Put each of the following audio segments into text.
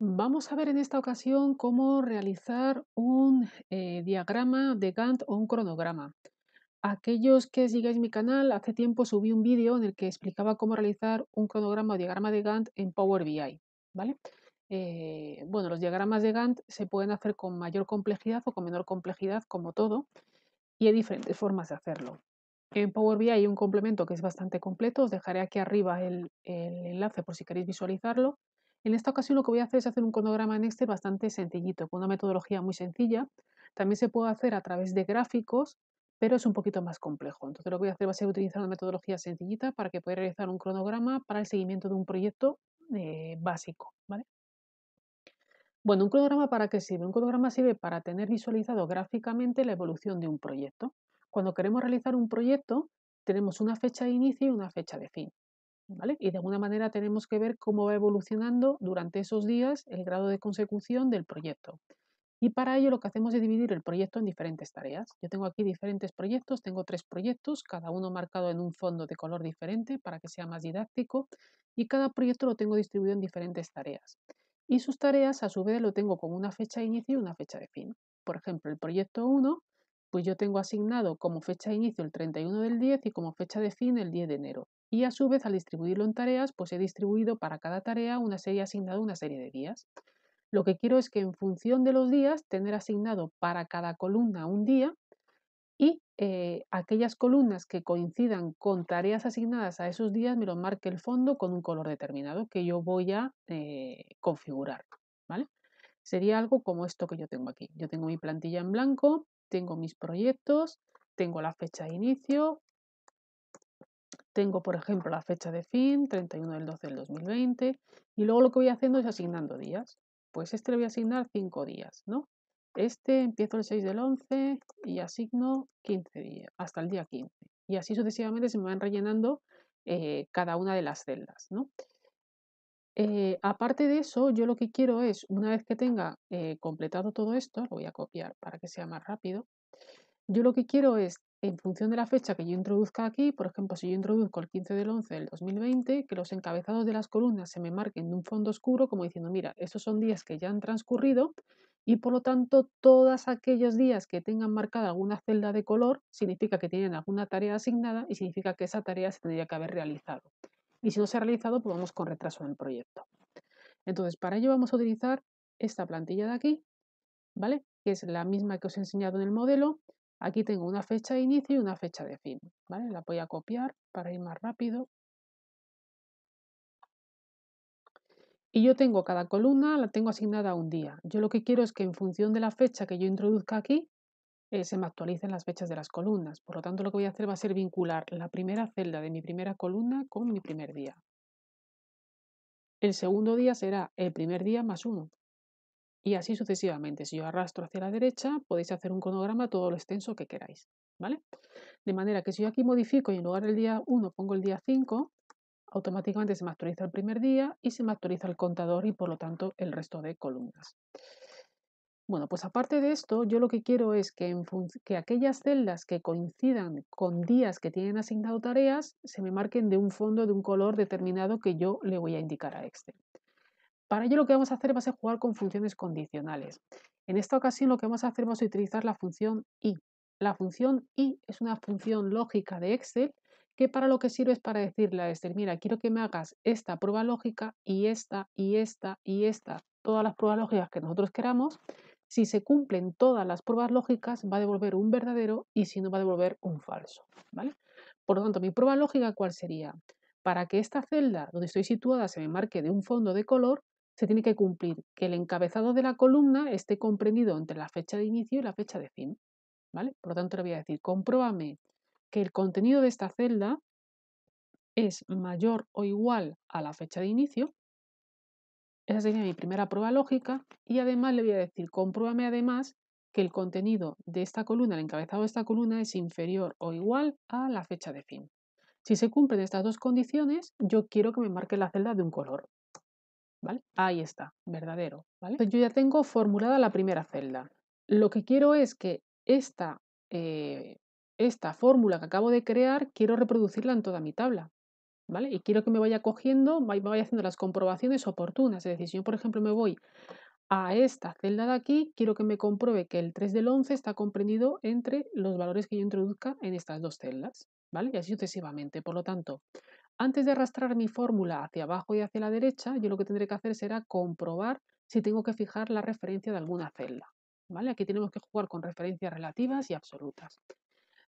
Vamos a ver en esta ocasión cómo realizar un eh, diagrama de Gantt o un cronograma. Aquellos que sigáis mi canal, hace tiempo subí un vídeo en el que explicaba cómo realizar un cronograma o diagrama de Gantt en Power BI. ¿vale? Eh, bueno, los diagramas de Gantt se pueden hacer con mayor complejidad o con menor complejidad, como todo, y hay diferentes formas de hacerlo. En Power BI hay un complemento que es bastante completo, os dejaré aquí arriba el enlace por si queréis visualizarlo en esta ocasión lo que voy a hacer es hacer un cronograma en Excel bastante sencillito, con una metodología muy sencilla. También se puede hacer a través de gráficos, pero es un poquito más complejo. Entonces lo que voy a hacer va a ser utilizar una metodología sencillita para que pueda realizar un cronograma para el seguimiento de un proyecto eh, básico. Bueno, ¿un cronograma para qué sirve? Un cronograma sirve para tener visualizado gráficamente la evolución de un proyecto. Cuando queremos realizar un proyecto, tenemos una fecha de inicio y una fecha de fin. Y de alguna manera tenemos que ver cómo va evolucionando durante esos días el grado de consecución del proyecto. Y para ello lo que hacemos es dividir el proyecto en diferentes tareas. Yo tengo aquí diferentes proyectos, tengo tres proyectos, cada uno marcado en un fondo de color diferente para que sea más didáctico y cada proyecto lo tengo distribuido en diferentes tareas. Y sus tareas a su vez lo tengo con una fecha de inicio y una fecha de fin. Por ejemplo, el proyecto 1, pues yo tengo asignado como fecha de inicio el 31 del 10 y como fecha de fin el 10 de enero y a su vez al distribuirlo en tareas, pues he distribuido para cada tarea una serie asignada una serie de días. Lo que quiero es que en función de los días tener asignado para cada columna un día y eh, aquellas columnas que coincidan con tareas asignadas a esos días me lo marque el fondo con un color determinado que yo voy a eh, configurar. ¿vale? Sería algo como esto que yo tengo aquí. Yo tengo mi plantilla en blanco, tengo mis proyectos, tengo la fecha de inicio, tengo, por ejemplo, la fecha de fin, 31 del 12 del 2020, y luego lo que voy haciendo es asignando días. Pues este le voy a asignar 5 días, ¿no? Este empiezo el 6 del 11 y asigno 15 días, hasta el día 15. Y así sucesivamente se me van rellenando eh, cada una de las celdas, ¿no? Eh, aparte de eso, yo lo que quiero es, una vez que tenga eh, completado todo esto, lo voy a copiar para que sea más rápido, yo lo que quiero es en función de la fecha que yo introduzca aquí, por ejemplo, si yo introduzco el 15 del 11 del 2020, que los encabezados de las columnas se me marquen de un fondo oscuro, como diciendo, mira, estos son días que ya han transcurrido y por lo tanto todos aquellos días que tengan marcada alguna celda de color, significa que tienen alguna tarea asignada y significa que esa tarea se tendría que haber realizado. Y si no se ha realizado, pues vamos con retraso en el proyecto. Entonces, para ello vamos a utilizar esta plantilla de aquí, ¿vale? Que es la misma que os he enseñado en el modelo Aquí tengo una fecha de inicio y una fecha de fin. ¿vale? La voy a copiar para ir más rápido. Y yo tengo cada columna, la tengo asignada a un día. Yo lo que quiero es que en función de la fecha que yo introduzca aquí, eh, se me actualicen las fechas de las columnas. Por lo tanto, lo que voy a hacer va a ser vincular la primera celda de mi primera columna con mi primer día. El segundo día será el primer día más uno. Y así sucesivamente. Si yo arrastro hacia la derecha, podéis hacer un cronograma todo lo extenso que queráis. ¿vale? De manera que si yo aquí modifico y en lugar del día 1 pongo el día 5, automáticamente se me actualiza el primer día y se me actualiza el contador y por lo tanto el resto de columnas. Bueno, pues aparte de esto, yo lo que quiero es que, en que aquellas celdas que coincidan con días que tienen asignado tareas se me marquen de un fondo de un color determinado que yo le voy a indicar a Excel. Para ello lo que vamos a hacer va a jugar con funciones condicionales. En esta ocasión lo que vamos a hacer vamos a utilizar la función i. La función i es una función lógica de Excel que para lo que sirve es para decirle a Excel, mira, quiero que me hagas esta prueba lógica y esta y esta y esta, todas las pruebas lógicas que nosotros queramos. Si se cumplen todas las pruebas lógicas va a devolver un verdadero y si no va a devolver un falso, ¿vale? Por lo tanto, mi prueba lógica cuál sería? Para que esta celda donde estoy situada se me marque de un fondo de color, se tiene que cumplir que el encabezado de la columna esté comprendido entre la fecha de inicio y la fecha de fin. ¿vale? Por lo tanto, le voy a decir, compruébame que el contenido de esta celda es mayor o igual a la fecha de inicio. Esa sería mi primera prueba lógica. Y además le voy a decir, compruébame además que el contenido de esta columna, el encabezado de esta columna, es inferior o igual a la fecha de fin. Si se cumplen estas dos condiciones, yo quiero que me marque la celda de un color. ¿vale? Ahí está, verdadero, pues yo ya tengo formulada la primera celda. Lo que quiero es que esta, eh, esta fórmula que acabo de crear, quiero reproducirla en toda mi tabla, ¿vale? Y quiero que me vaya cogiendo, me vaya haciendo las comprobaciones oportunas. Es decir, si yo, por ejemplo, me voy a esta celda de aquí, quiero que me compruebe que el 3 del 11 está comprendido entre los valores que yo introduzca en estas dos celdas, ¿vale? Y así sucesivamente. Por lo tanto, antes de arrastrar mi fórmula hacia abajo y hacia la derecha, yo lo que tendré que hacer será comprobar si tengo que fijar la referencia de alguna celda. ¿vale? Aquí tenemos que jugar con referencias relativas y absolutas.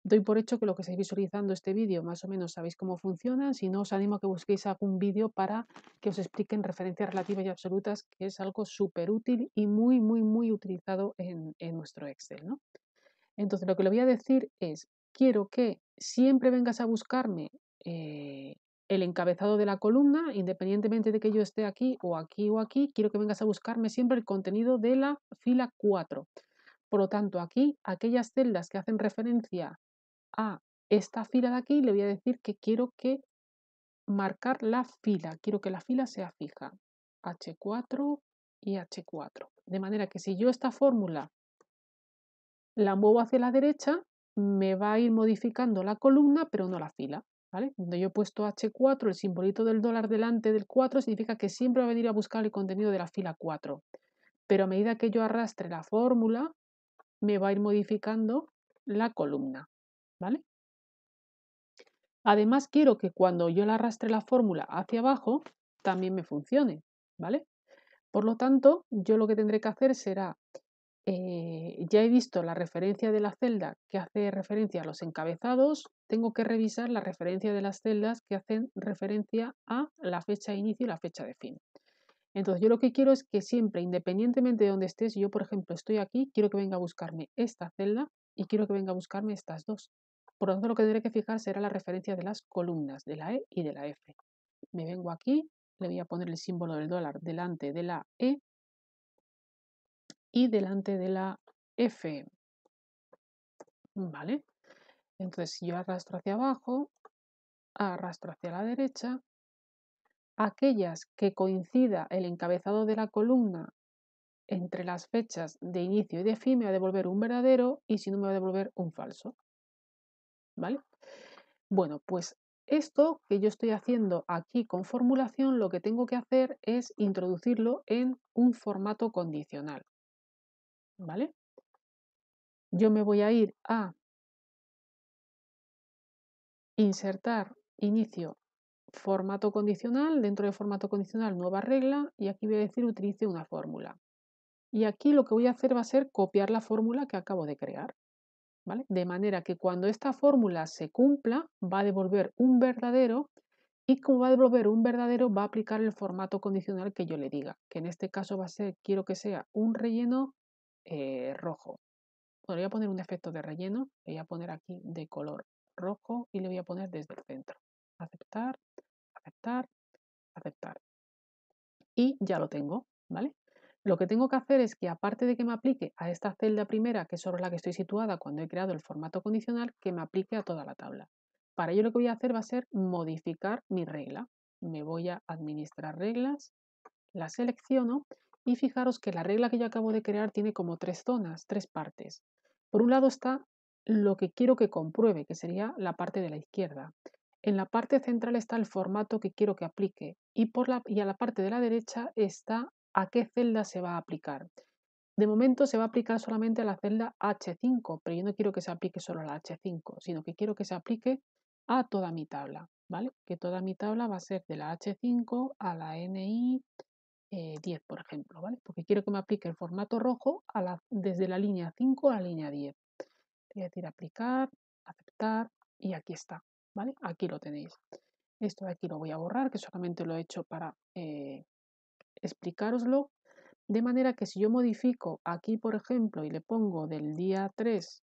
Doy por hecho que lo que estáis visualizando este vídeo más o menos sabéis cómo funciona. Si no, os animo a que busquéis algún vídeo para que os expliquen referencias relativas y absolutas, que es algo súper útil y muy, muy, muy utilizado en, nuestro Excel. Entonces, lo que le voy a decir es, quiero que siempre vengas a buscarme eh, el encabezado de la columna, independientemente de que yo esté aquí o aquí o aquí, quiero que vengas a buscarme siempre el contenido de la fila 4. Por lo tanto, aquí aquellas celdas que hacen referencia a esta fila de aquí, le voy a decir que quiero que marcar la fila, quiero que la fila sea fija, H4 y H4. De manera que si yo esta fórmula la muevo hacia la derecha, me va a ir modificando la columna, pero no la fila. Cuando yo he puesto H4, el simbolito del dólar delante del 4 significa que siempre va a venir a buscar el contenido de la fila 4. Pero a medida que yo arrastre la fórmula, me va a ir modificando la columna, ¿vale? Además quiero que cuando yo la arrastre la fórmula hacia abajo, también me funcione, ¿vale? Por lo tanto, yo lo que tendré que hacer será eh, ya he visto la referencia de la celda que hace referencia a los encabezados, tengo que revisar la referencia de las celdas que hacen referencia a la fecha de inicio y la fecha de fin. Entonces yo lo que quiero es que siempre, independientemente de donde estés, yo por ejemplo estoy aquí, quiero que venga a buscarme esta celda y quiero que venga a buscarme estas dos. Por lo tanto, lo que tendré que fijar será la referencia de las columnas, de la E y de la F. Me vengo aquí, le voy a poner el símbolo del dólar delante de la E y delante de la F. ¿Vale? Entonces, si yo arrastro hacia abajo, arrastro hacia la derecha, aquellas que coincida el encabezado de la columna entre las fechas de inicio y de fin me va a devolver un verdadero y si no me va a devolver un falso. ¿Vale? Bueno, pues esto que yo estoy haciendo aquí con formulación, lo que tengo que hacer es introducirlo en un formato condicional. ¿vale? Yo me voy a ir a insertar inicio formato condicional, dentro de formato condicional nueva regla y aquí voy a decir utilice una fórmula. Y aquí lo que voy a hacer va a ser copiar la fórmula que acabo de crear. ¿vale? De manera que cuando esta fórmula se cumpla va a devolver un verdadero y como va a devolver un verdadero va a aplicar el formato condicional que yo le diga, que en este caso va a ser quiero que sea un relleno eh, rojo. voy a poner un efecto de relleno, le voy a poner aquí de color rojo y le voy a poner desde el centro. Aceptar, aceptar, aceptar. Y ya lo tengo, ¿vale? Lo que tengo que hacer es que aparte de que me aplique a esta celda primera, que es sobre la que estoy situada cuando he creado el formato condicional, que me aplique a toda la tabla. Para ello lo que voy a hacer va a ser modificar mi regla. Me voy a administrar reglas, la selecciono y fijaros que la regla que yo acabo de crear tiene como tres zonas, tres partes. Por un lado está lo que quiero que compruebe, que sería la parte de la izquierda. En la parte central está el formato que quiero que aplique y, por la, y a la parte de la derecha está a qué celda se va a aplicar. De momento se va a aplicar solamente a la celda H5, pero yo no quiero que se aplique solo a la H5, sino que quiero que se aplique a toda mi tabla, ¿vale? Que toda mi tabla va a ser de la H5 a la NI, 10, eh, por ejemplo, ¿vale? Porque quiero que me aplique el formato rojo a desde la línea 5 a la línea 10. Voy a decir aplicar, aceptar y aquí está, ¿vale? Aquí lo tenéis. Esto de aquí lo voy a borrar, que solamente lo he hecho para eh, explicaroslo. De manera que si yo modifico aquí, por ejemplo, y le pongo del día 3,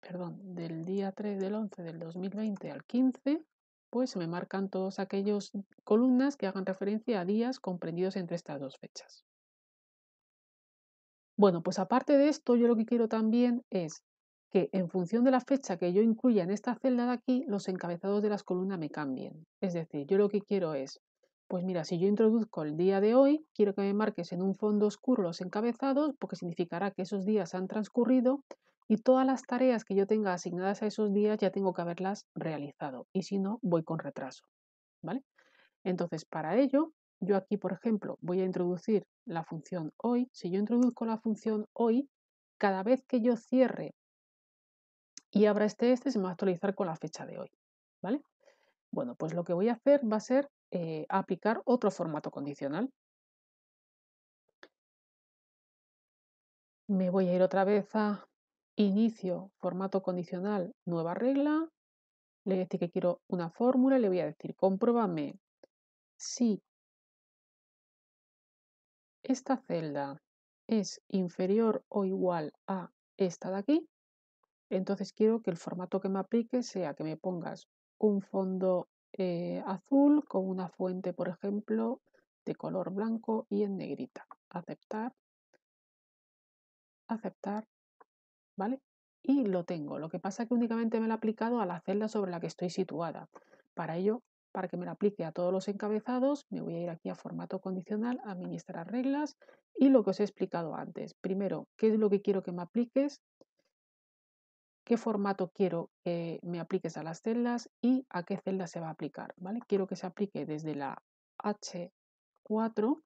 perdón, del día 3 del 11 del 2020 al 15, pues se me marcan todos aquellas columnas que hagan referencia a días comprendidos entre estas dos fechas. Bueno, pues aparte de esto, yo lo que quiero también es que en función de la fecha que yo incluya en esta celda de aquí, los encabezados de las columnas me cambien. Es decir, yo lo que quiero es, pues mira, si yo introduzco el día de hoy, quiero que me marques en un fondo oscuro los encabezados, porque significará que esos días han transcurrido, y todas las tareas que yo tenga asignadas a esos días ya tengo que haberlas realizado. Y si no, voy con retraso. ¿Vale? Entonces, para ello, yo aquí, por ejemplo, voy a introducir la función hoy. Si yo introduzco la función hoy, cada vez que yo cierre y abra este este, se me va a actualizar con la fecha de hoy. ¿Vale? Bueno, pues lo que voy a hacer va a ser eh, aplicar otro formato condicional. Me voy a ir otra vez a inicio, formato condicional, nueva regla, le voy decir que quiero una fórmula, le voy a decir, compruébame si esta celda es inferior o igual a esta de aquí, entonces quiero que el formato que me aplique sea que me pongas un fondo eh, azul con una fuente, por ejemplo, de color blanco y en negrita. Aceptar. Aceptar. ¿vale? Y lo tengo. Lo que pasa es que únicamente me lo he aplicado a la celda sobre la que estoy situada. Para ello, para que me lo aplique a todos los encabezados, me voy a ir aquí a formato condicional, administrar reglas y lo que os he explicado antes. Primero, ¿qué es lo que quiero que me apliques? qué formato quiero que me apliques a las celdas y a qué celda se va a aplicar. ¿vale? Quiero que se aplique desde la H4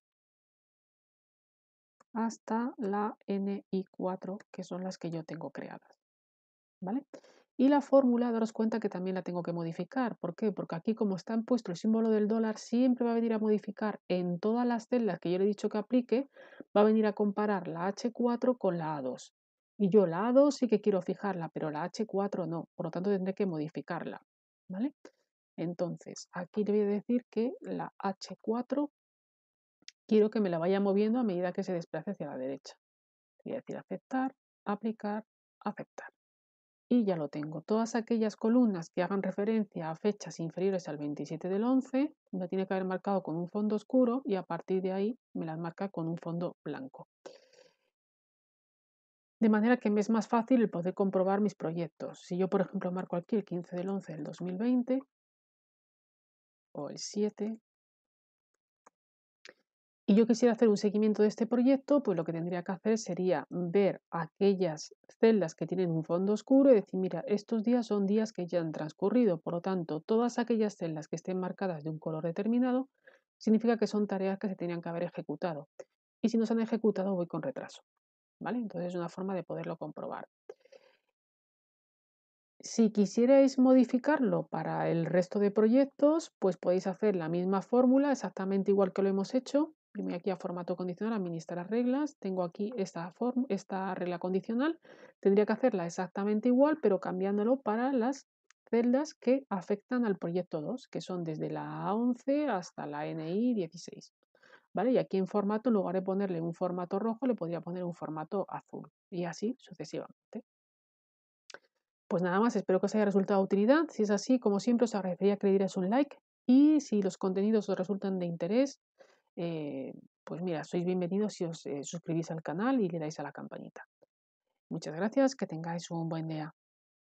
hasta la n y 4, que son las que yo tengo creadas. ¿Vale? Y la fórmula, daros cuenta que también la tengo que modificar. ¿Por qué? Porque aquí como está puesto el símbolo del dólar, siempre va a venir a modificar en todas las celdas que yo le he dicho que aplique, va a venir a comparar la H4 con la A2. Y yo la A2 sí que quiero fijarla, pero la H4 no. Por lo tanto tendré que modificarla. ¿Vale? Entonces, aquí le voy a decir que la H4 quiero que me la vaya moviendo a medida que se desplace hacia la derecha. Voy a decir aceptar, aplicar, aceptar. Y ya lo tengo. Todas aquellas columnas que hagan referencia a fechas inferiores al 27 del 11, me tiene que haber marcado con un fondo oscuro y a partir de ahí me las marca con un fondo blanco. De manera que me es más fácil poder comprobar mis proyectos. Si yo, por ejemplo, marco aquí el 15 del 11 del 2020 o el 7, yo quisiera hacer un seguimiento de este proyecto, pues lo que tendría que hacer sería ver aquellas celdas que tienen un fondo oscuro y decir, mira, estos días son días que ya han transcurrido, por lo tanto, todas aquellas celdas que estén marcadas de un color determinado, significa que son tareas que se tenían que haber ejecutado. Y si no se han ejecutado, voy con retraso. ¿Vale? Entonces es una forma de poderlo comprobar. Si quisierais modificarlo para el resto de proyectos, pues podéis hacer la misma fórmula, exactamente igual que lo hemos hecho, Imprimir aquí a formato condicional, administrar reglas. Tengo aquí esta, esta regla condicional. Tendría que hacerla exactamente igual, pero cambiándolo para las celdas que afectan al proyecto 2, que son desde la A11 hasta la NI 16. ¿Vale? Y aquí en formato, en lugar de ponerle un formato rojo, le podría poner un formato azul y así sucesivamente. Pues nada más, espero que os haya resultado de utilidad. Si es así, como siempre, os agradecería que le dierais un like y si los contenidos os resultan de interés, eh, pues mira, sois bienvenidos si os eh, suscribís al canal y le dais a la campanita. Muchas gracias, que tengáis un buen día.